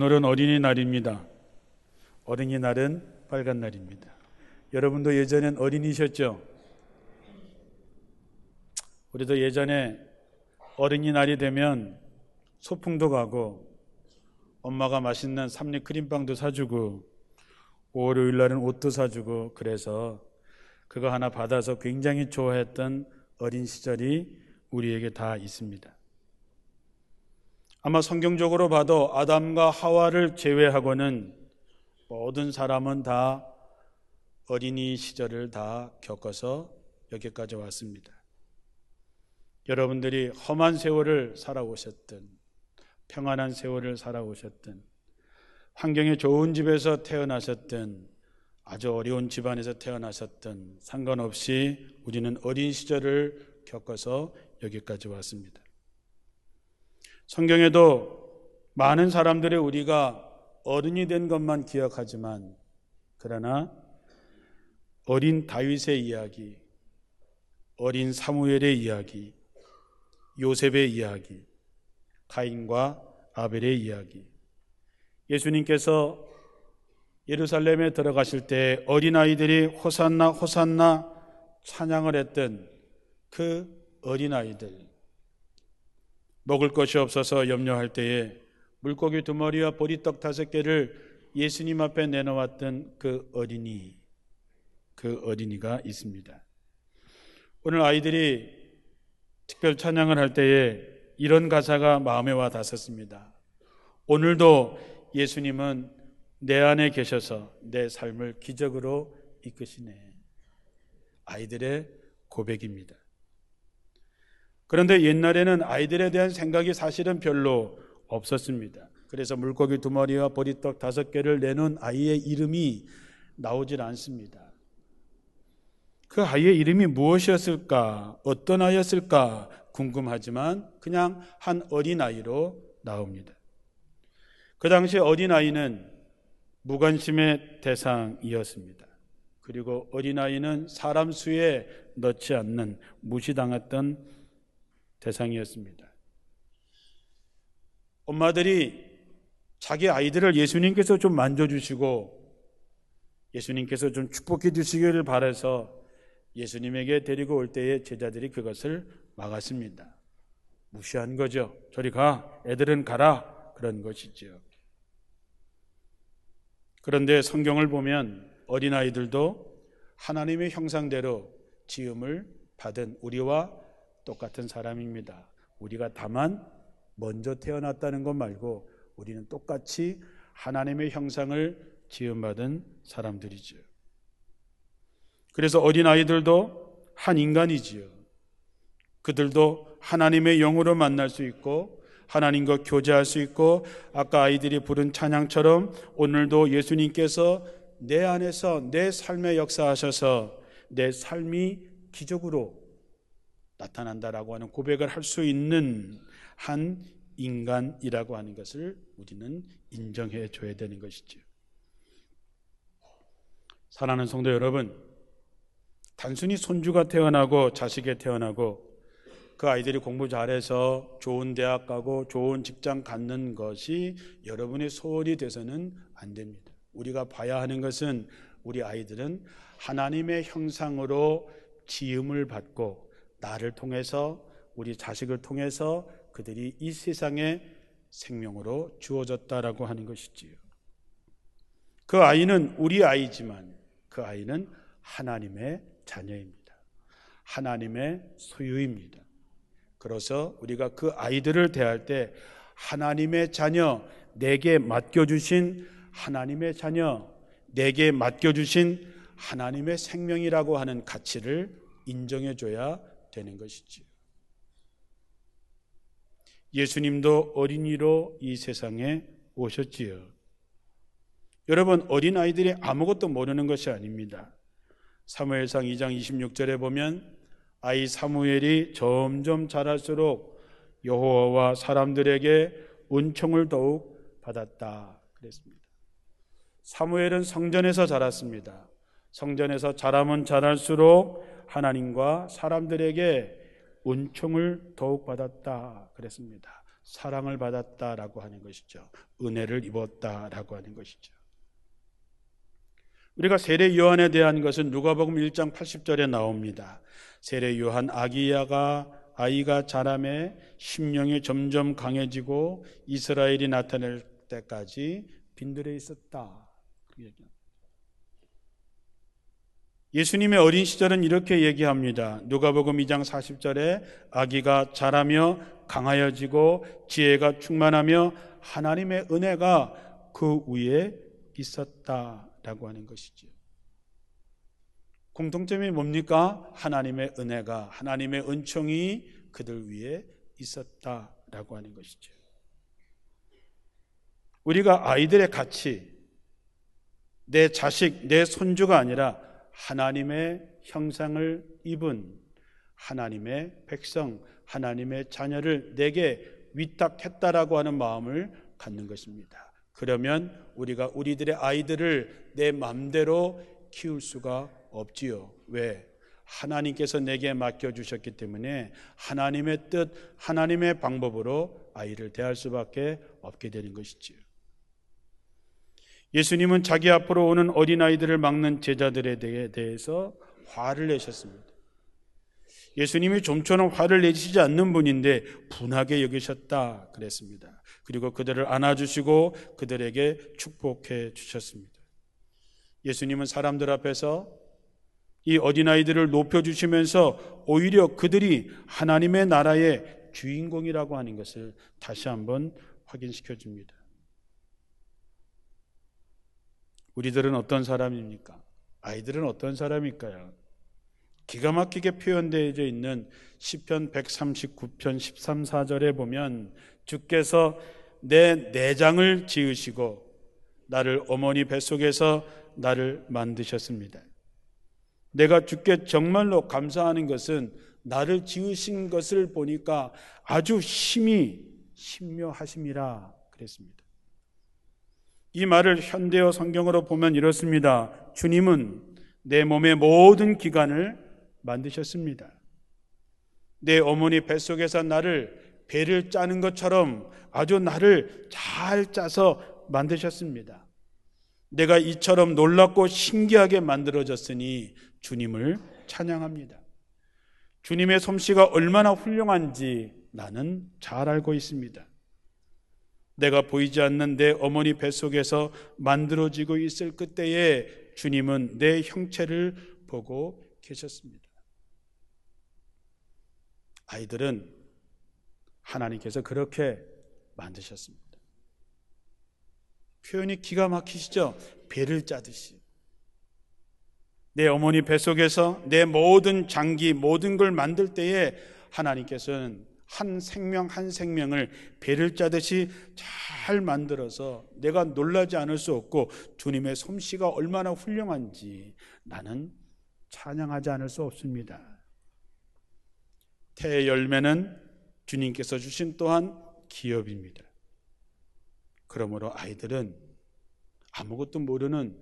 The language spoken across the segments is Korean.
오늘은 어린이날입니다. 어린이날은 빨간 날입니다. 여러분도 예전엔 어린이셨죠? 우리도 예전에 어린이날이 되면 소풍도 가고 엄마가 맛있는 삼립 크림빵도 사주고 5월5일 날은 옷도 사주고 그래서 그거 하나 받아서 굉장히 좋아했던 어린 시절이 우리에게 다 있습니다. 아마 성경적으로 봐도 아담과 하와를 제외하고는 모든 사람은 다 어린이 시절을 다 겪어서 여기까지 왔습니다. 여러분들이 험한 세월을 살아오셨든, 평안한 세월을 살아오셨든, 환경이 좋은 집에서 태어나셨든, 아주 어려운 집안에서 태어나셨든, 상관없이 우리는 어린 시절을 겪어서 여기까지 왔습니다. 성경에도 많은 사람들의 우리가 어른이 된 것만 기억하지만 그러나 어린 다윗의 이야기, 어린 사무엘의 이야기, 요셉의 이야기, 가인과 아벨의 이야기. 예수님께서 예루살렘에 들어가실 때 어린아이들이 호산나 호산나 찬양을 했던 그 어린아이들 먹을 것이 없어서 염려할 때에 물고기 두 마리와 보리떡 다섯 개를 예수님 앞에 내놓았던 그 어린이, 그 어린이가 있습니다. 오늘 아이들이 특별 찬양을 할 때에 이런 가사가 마음에 와 닿았습니다. 오늘도 예수님은 내 안에 계셔서 내 삶을 기적으로 이끄시네. 아이들의 고백입니다. 그런데 옛날에는 아이들에 대한 생각이 사실은 별로 없었습니다. 그래서 물고기 두 마리와 보리떡 다섯 개를 내놓은 아이의 이름이 나오질 않습니다. 그 아이의 이름이 무엇이었을까? 어떤 아이였을까? 궁금하지만 그냥 한 어린아이로 나옵니다. 그 당시 어린아이는 무관심의 대상이었습니다. 그리고 어린아이는 사람 수에 넣지 않는 무시당했던 대상이었습니다. 엄마들이 자기 아이들을 예수님께서 좀 만져주시고 예수님께서 좀 축복해 주시기를 바라서 예수님에게 데리고 올 때에 제자들이 그것을 막았습니다. 무시한 거죠. 저리 가. 애들은 가라. 그런 것이지 그런데 성경을 보면 어린아이들도 하나님의 형상대로 지음을 받은 우리와 똑같은 사람입니다. 우리가 다만 먼저 태어났다는 것 말고 우리는 똑같이 하나님의 형상을 지음받은 사람들이지요. 그래서 어린아이들도 한 인간이지요. 그들도 하나님의 영으로 만날 수 있고 하나님과 교제할 수 있고 아까 아이들이 부른 찬양처럼 오늘도 예수님께서 내 안에서 내 삶에 역사하셔서 내 삶이 기적으로 나타난다라고 하는 고백을 할 수 있는 한 인간이라고 하는 것을 우리는 인정해 줘야 되는 것이지요. 사랑하는 성도 여러분, 단순히 손주가 태어나고 자식이 태어나고 그 아이들이 공부 잘해서 좋은 대학 가고 좋은 직장 갖는 것이 여러분의 소원이 돼서는 안 됩니다. 우리가 봐야 하는 것은 우리 아이들은 하나님의 형상으로 지음을 받고 나를 통해서 우리 자식을 통해서 그들이 이 세상에 생명으로 주어졌다라고 하는 것이지요. 그 아이는 우리 아이지만 그 아이는 하나님의 자녀입니다. 하나님의 소유입니다. 그래서 우리가 그 아이들을 대할 때 하나님의 자녀, 내게 맡겨주신 하나님의 자녀, 내게 맡겨주신 하나님의 생명이라고 하는 가치를 인정해줘야 되는 것이지요. 예수님도 어린이로 이 세상에 오셨지요. 여러분, 어린아이들이 아무것도 모르는 것이 아닙니다. 사무엘상 2장 26절에 보면 아이 사무엘이 점점 자랄수록 여호와와 사람들에게 은총을 더욱 받았다 그랬습니다. 사무엘은 성전에서 자랐습니다. 성전에서 자라면 자랄수록 하나님과 사람들에게 은총을 더욱 받았다 그랬습니다. 사랑을 받았다라고 하는 것이죠. 은혜를 입었다라고 하는 것이죠. 우리가 세례 요한에 대한 것은 누가복음 1장 80절에 나옵니다. 세례 요한 아기야가 아이가 자라매 심령이 점점 강해지고 이스라엘이 나타낼 때까지 빈들에 있었다. 그 얘기합니다. 예수님의 어린 시절은 이렇게 얘기합니다. 누가복음 2장 40절에 아기가 자라며 강하여지고 지혜가 충만하며 하나님의 은혜가 그 위에 있었다라고 하는 것이죠. 공통점이 뭡니까? 하나님의 은혜가 하나님의 은총이 그들 위에 있었다라고 하는 것이죠. 우리가 아이들의 가치 내 자식, 내 손주가 아니라 하나님의 형상을 입은 하나님의 백성, 하나님의 자녀를 내게 위탁했다라고 하는 마음을 갖는 것입니다. 그러면 우리가 우리들의 아이들을 내 마음대로 키울 수가 없지요. 왜? 하나님께서 내게 맡겨주셨기 때문에 하나님의 뜻, 하나님의 방법으로 아이를 대할 수밖에 없게 되는 것이지요. 예수님은 자기 앞으로 오는 어린아이들을 막는 제자들에 대해서 화를 내셨습니다. 예수님이 좀처럼 화를 내시지 않는 분인데 분하게 여기셨다 그랬습니다. 그리고 그들을 안아주시고 그들에게 축복해 주셨습니다. 예수님은 사람들 앞에서 이 어린아이들을 높여주시면서 오히려 그들이 하나님의 나라의 주인공이라고 하는 것을 다시 한번 확인시켜 줍니다. 우리들은 어떤 사람입니까? 아이들은 어떤 사람일까요? 기가 막히게 표현되어 있는 시편 139편 13, 4절에 보면 주께서 내 내장을 지으시고 나를 어머니 뱃속에서 나를 만드셨습니다. 내가 주께 정말로 감사하는 것은 나를 지으신 것을 보니까 아주 심히 신묘하심이라 그랬습니다. 이 말을 현대어 성경으로 보면 이렇습니다. 주님은 내 몸의 모든 기관을 만드셨습니다. 내 어머니 뱃속에서 나를 배를 짜는 것처럼 아주 나를 잘 짜서 만드셨습니다. 내가 이처럼 놀랍고 신기하게 만들어졌으니 주님을 찬양합니다. 주님의 솜씨가 얼마나 훌륭한지 나는 잘 알고 있습니다. 내가 보이지 않는 내 어머니 뱃속에서 만들어지고 있을 그때에 주님은 내 형체를 보고 계셨습니다. 아이들은 하나님께서 그렇게 만드셨습니다. 표현이 기가 막히시죠? 배를 짜듯이. 내 어머니 뱃속에서 내 모든 장기, 모든 걸 만들 때에 하나님께서는 한 생명 한 생명을 배를 짜듯이 잘 만들어서 내가 놀라지 않을 수 없고 주님의 솜씨가 얼마나 훌륭한지 나는 찬양하지 않을 수 없습니다. 태의 열매는 주님께서 주신 또한 기업입니다. 그러므로 아이들은 아무것도 모르는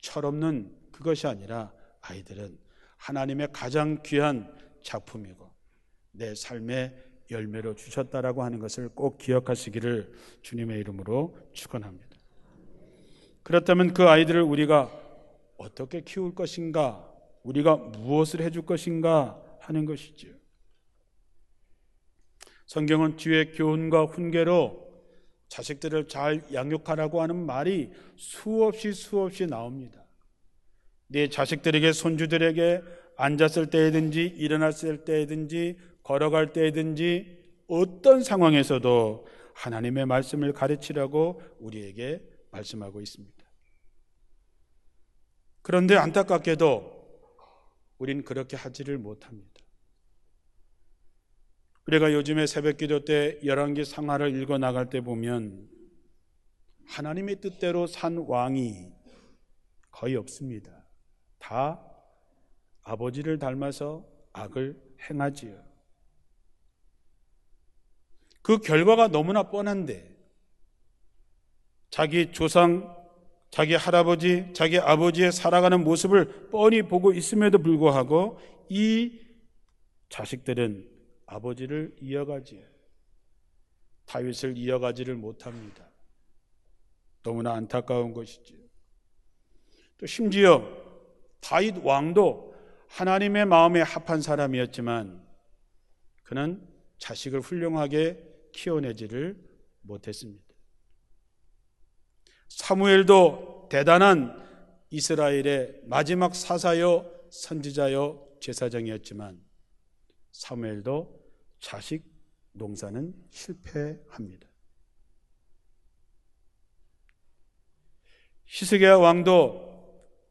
철없는 그것이 아니라 아이들은 하나님의 가장 귀한 작품이고 내 삶의 열매로 주셨다라고 하는 것을 꼭 기억하시기를 주님의 이름으로 축원합니다. 그렇다면 그 아이들을 우리가 어떻게 키울 것인가? 우리가 무엇을 해줄 것인가 하는 것이지요. 성경은 뒤에 교훈과 훈계로 자식들을 잘 양육하라고 하는 말이 수없이 수없이 나옵니다. 네 자식들에게 손주들에게 앉았을 때든지 일어났을 때든지 걸어갈 때든지 어떤 상황에서도 하나님의 말씀을 가르치라고 우리에게 말씀하고 있습니다. 그런데 안타깝게도 우린 그렇게 하지를 못합니다. 우리가 요즘에 새벽 기도 때1 1기 상하를 읽어 나갈 때 보면 하나님의 뜻대로 산 왕이 거의 없습니다. 다 아버지를 닮아서 악을 행하지요. 그 결과가 너무나 뻔한데 자기 조상, 자기 할아버지, 자기 아버지의 살아가는 모습을 뻔히 보고 있음에도 불구하고 이 자식들은 아버지를 이어가지 다윗을 이어가지를 못합니다. 너무나 안타까운 것이지요. 또 심지어 다윗 왕도 하나님의 마음에 합한 사람이었지만 그는 자식을 훌륭하게 키워내지를 못했습니다. 사무엘도 대단한 이스라엘의 마지막 사사여 선지자여 제사장이었지만 사무엘도 자식 농사는 실패합니다. 히스기야 왕도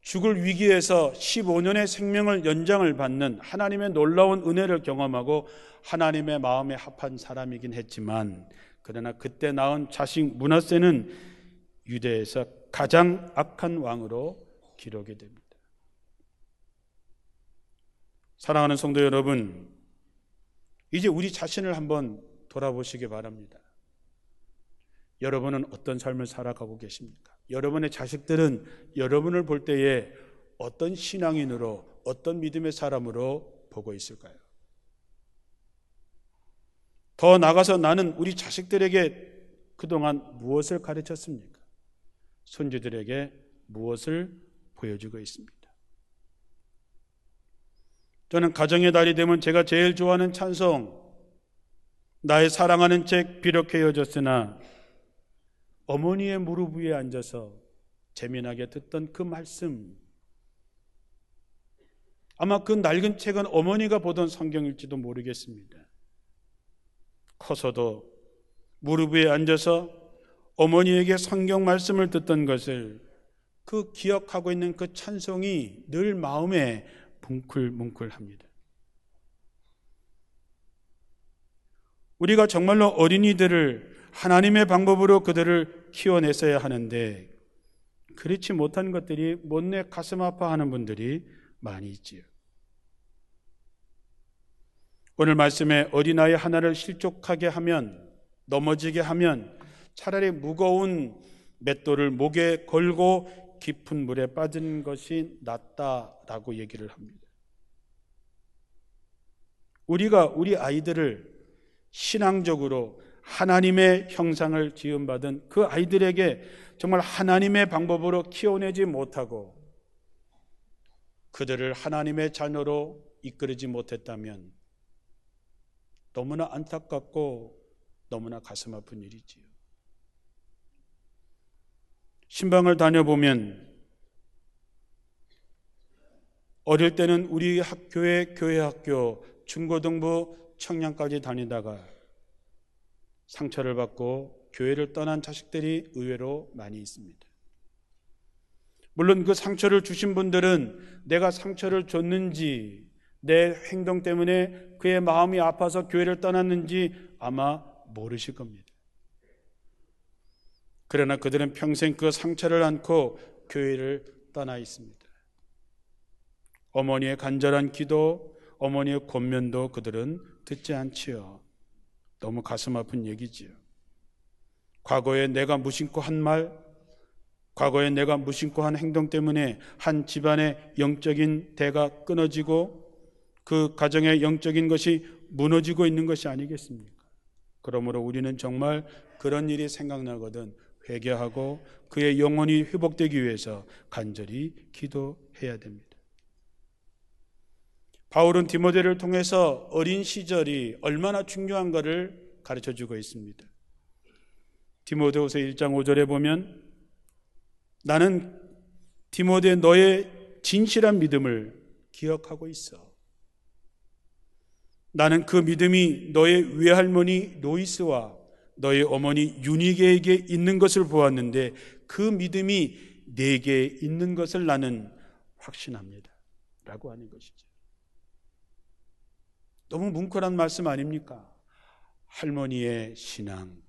죽을 위기에서 15년의 생명을 연장을 받는 하나님의 놀라운 은혜를 경험하고 하나님의 마음에 합한 사람이긴 했지만 그러나 그때 낳은 자식 문하세는 유대에서 가장 악한 왕으로 기록이 됩니다. 사랑하는 성도 여러분, 이제 우리 자신을 한번 돌아보시기 바랍니다. 여러분은 어떤 삶을 살아가고 계십니까? 여러분의 자식들은 여러분을 볼 때에 어떤 신앙인으로 어떤 믿음의 사람으로 보고 있을까요? 더 나가서 나는 우리 자식들에게 그동안 무엇을 가르쳤습니까? 손주들에게 무엇을 보여주고 있습니다. 저는 가정의 달이 되면 제가 제일 좋아하는 찬송, 나의 사랑하는 책 비록 헤어졌으나 어머니의 무릎 위에 앉아서 재미나게 듣던 그 말씀. 아마 그 낡은 책은 어머니가 보던 성경일지도 모르겠습니다. 커서도 무릎 위에 앉아서 어머니에게 성경 말씀을 듣던 것을 그 기억하고 있는 그 찬송이 늘 마음에 뭉클뭉클합니다. 우리가 정말로 어린이들을 하나님의 방법으로 그들을 키워냈어야 하는데 그렇지 못한 것들이 못내 가슴 아파하는 분들이 많이 있지요. 오늘 말씀에 어린아이 하나를 실족하게 하면 넘어지게 하면 차라리 무거운 맷돌을 목에 걸고 깊은 물에 빠진 것이 낫다라고 얘기를 합니다. 우리가 우리 아이들을 신앙적으로 하나님의 형상을 지음받은 그 아이들에게 정말 하나님의 방법으로 키워내지 못하고 그들을 하나님의 자녀로 이끌지 못했다면 너무나 안타깝고 너무나 가슴 아픈 일이지요. 신방을 다녀보면 어릴 때는 우리 학교의 교회 학교, 중고등부 청량까지 다니다가 상처를 받고 교회를 떠난 자식들이 의외로 많이 있습니다. 물론 그 상처를 주신 분들은 내가 상처를 줬는지 내 행동 때문에 그의 마음이 아파서 교회를 떠났는지 아마 모르실 겁니다. 그러나 그들은 평생 그 상처를 안고 교회를 떠나 있습니다. 어머니의 간절한 기도, 어머니의 권면도 그들은 듣지 않지요. 너무 가슴 아픈 얘기지요. 과거에 내가 무심코 한 말, 과거에 내가 무심코 한 행동 때문에 한 집안의 영적인 대가 끊어지고 그 가정의 영적인 것이 무너지고 있는 것이 아니겠습니까? 그러므로 우리는 정말 그런 일이 생각나거든 회개하고 그의 영혼이 회복되기 위해서 간절히 기도해야 됩니다. 바울은 디모데를 통해서 어린 시절이 얼마나 중요한가를 가르쳐 주고 있습니다. 디모데후서 1장 5절에 보면 나는 디모데 너의 진실한 믿음을 기억하고 있어. 나는 그 믿음이 너의 외할머니 노이스와 너의 어머니 유니게에게 있는 것을 보았는데 그 믿음이 내게 있는 것을 나는 확신합니다. 라고 하는 것이죠. 너무 뭉클한 말씀 아닙니까? 할머니의 신앙,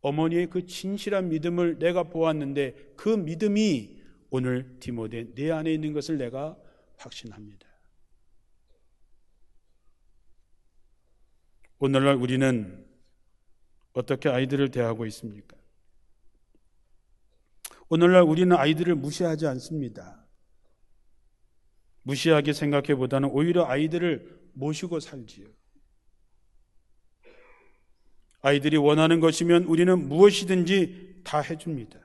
어머니의 그 진실한 믿음을 내가 보았는데 그 믿음이 오늘 디모데 내 안에 있는 것을 내가 확신합니다. 오늘날 우리는 어떻게 아이들을 대하고 있습니까? 오늘날 우리는 아이들을 무시하지 않습니다. 무시하게 생각해 보다는 오히려 아이들을 모시고 살지요. 아이들이 원하는 것이면 우리는 무엇이든지 다 해줍니다.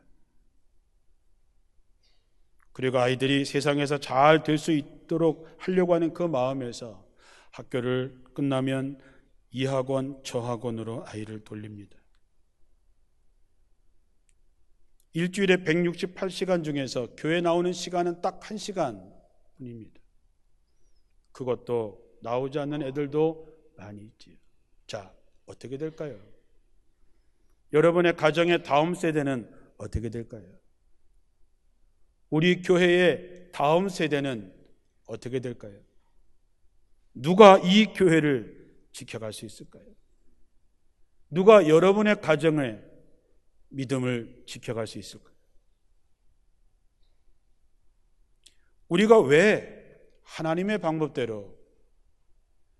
그리고 아이들이 세상에서 잘 될 수 있도록 하려고 하는 그 마음에서 학교를 끝나면 이 학원, 저 학원으로 아이를 돌립니다. 일주일에 168시간 중에서 교회 나오는 시간은 딱 1시간 뿐입니다. 그것도 나오지 않는 애들도 많이 있지요. 자, 어떻게 될까요? 여러분의 가정의 다음 세대는 어떻게 될까요? 우리 교회의 다음 세대는 어떻게 될까요? 누가 이 교회를 지켜갈 수 있을까요? 누가 여러분의 가정의 믿음을 지켜갈 수 있을까요? 우리가 왜 하나님의 방법대로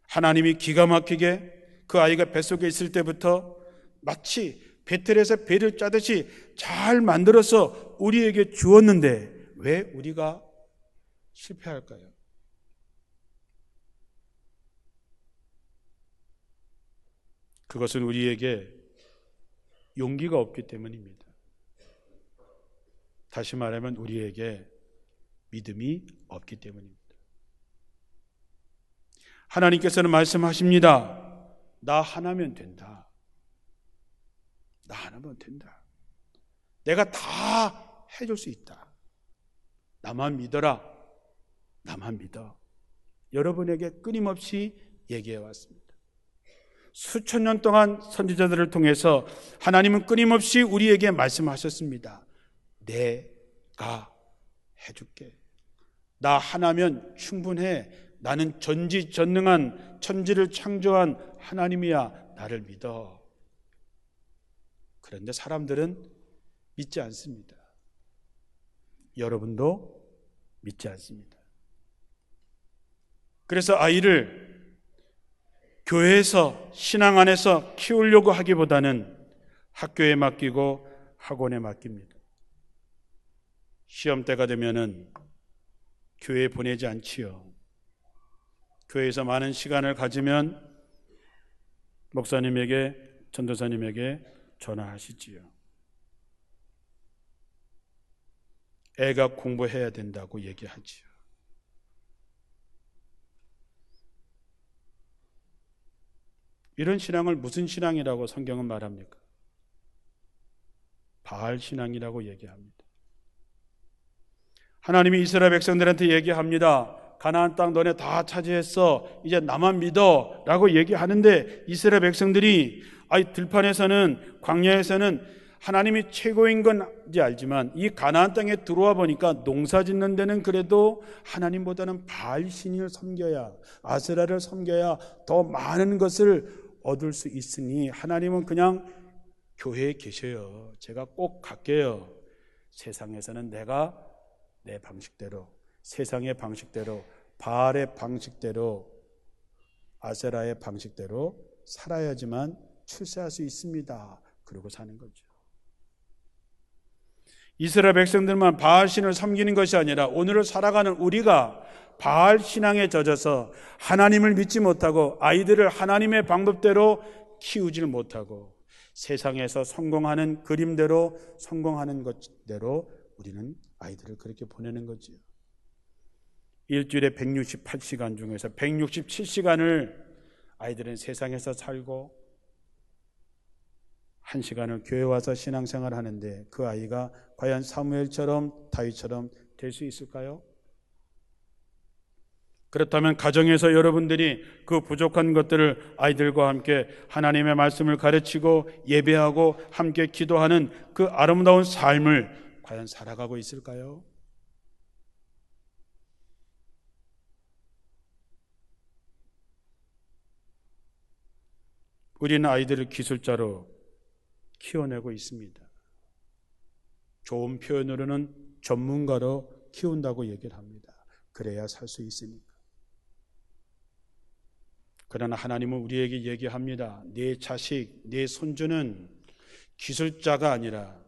하나님이 기가 막히게 그 아이가 뱃속에 있을 때부터 마치 베틀에서 배를 짜듯이 잘 만들어서 우리에게 주었는데 왜 우리가 실패할까요? 그것은 우리에게 용기가 없기 때문입니다. 다시 말하면 우리에게 믿음이 없기 때문입니다. 하나님께서는 말씀하십니다. 나 하나면 된다. 나 하나면 된다. 내가 다 해줄 수 있다. 나만 믿어라. 나만 믿어. 여러분에게 끊임없이 얘기해 왔습니다. 수천 년 동안 선지자들을 통해서 하나님은 끊임없이 우리에게 말씀하셨습니다. 내가 해줄게. 나 하나면 충분해. 나는 전지전능한 천지를 창조한 하나님이야 나를 믿어. 그런데 사람들은 믿지 않습니다. 여러분도 믿지 않습니다. 그래서 아이를 교회에서 신앙 안에서 키우려고 하기보다는 학교에 맡기고 학원에 맡깁니다. 시험 때가 되면은 교회에 보내지 않지요. 교회에서 많은 시간을 가지면 목사님에게 전도사님에게 전화하시지요. 애가 공부해야 된다고 얘기하지요. 이런 신앙을 무슨 신앙이라고 성경은 말합니까? 바알 신앙이라고 얘기합니다. 하나님이 이스라엘 백성들한테 얘기합니다. 가나안 땅 너네 다 차지했어. 이제 나만 믿어라고 얘기하는데 이스라엘 백성들이 아이 들판에서는 광야에서는 하나님이 최고인 건지 알지만 이 가나안 땅에 들어와 보니까 농사 짓는 데는 그래도 하나님보다는 발 신을 섬겨야 아스라를 섬겨야 더 많은 것을 얻을 수 있으니 하나님은 그냥 교회에 계셔요. 제가 꼭 갈게요. 세상에서는 내가 내 방식대로 세상의 방식대로 바알의 방식대로 아세라의 방식대로 살아야지만 출세할 수 있습니다. 그리고 사는 거죠. 이스라엘 백성들만 바알 신을 섬기는 것이 아니라 오늘을 살아가는 우리가 바알 신앙에 젖어서 하나님을 믿지 못하고 아이들을 하나님의 방법대로 키우질 못하고 세상에서 성공하는 그림대로 성공하는 것대로 우리는 아이들을 그렇게 보내는 거지요. 일주일에 168시간 중에서 167시간을 아이들은 세상에서 살고 한 시간을 교회 와서 신앙생활 하는데 그 아이가 과연 사무엘처럼 다윗처럼 될 수 있을까요? 그렇다면 가정에서 여러분들이 그 부족한 것들을 아이들과 함께 하나님의 말씀을 가르치고 예배하고 함께 기도하는 그 아름다운 삶을 과연 살아가고 있을까요? 우리는 아이들을 기술자로 키워내고 있습니다. 좋은 표현으로는 전문가로 키운다고 얘기를 합니다. 그래야 살 수 있으니까. 그러나 하나님은 우리에게 얘기합니다. 내 자식, 내 손주는 기술자가 아니라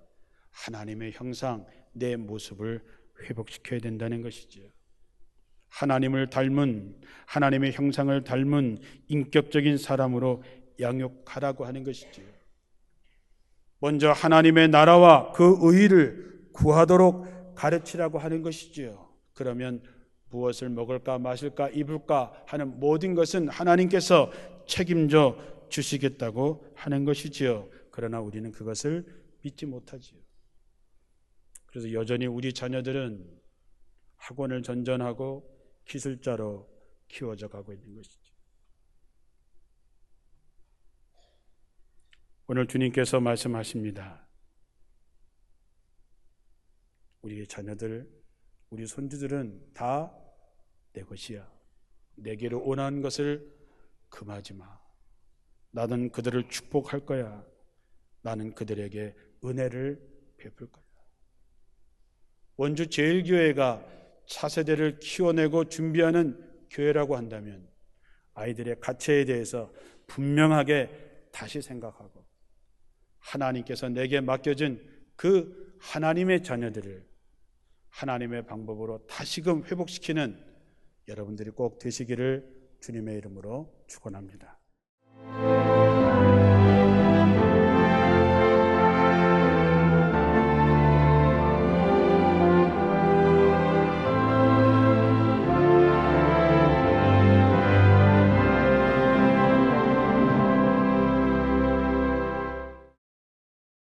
하나님의 형상, 내 모습을 회복시켜야 된다는 것이죠. 하나님을 닮은, 하나님의 형상을 닮은 인격적인 사람으로 양육하라고 하는 것이지요. 먼저 하나님의 나라와 그 의의를 구하도록 가르치라고 하는 것이지요. 그러면 무엇을 먹을까 마실까 입을까 하는 모든 것은 하나님께서 책임져 주시겠다고 하는 것이지요. 그러나 우리는 그것을 믿지 못하지요. 그래서 여전히 우리 자녀들은 학원을 전전하고 기술자로 키워져 가고 있는 것이죠. 오늘 주님께서 말씀하십니다. 우리 자녀들, 우리 손주들은 다 내 것이야. 내게로 원하 것을 금하지 마. 나는 그들을 축복할 거야. 나는 그들에게 은혜를 베풀 거야. 원주 제일교회가 차세대를 키워내고 준비하는 교회라고 한다면 아이들의 가치에 대해서 분명하게 다시 생각하고 하나님께서 내게 맡겨진 그 하나님의 자녀들을 하나님의 방법으로 다시금 회복시키는 여러분들이 꼭 되시기를 주님의 이름으로 축원합니다.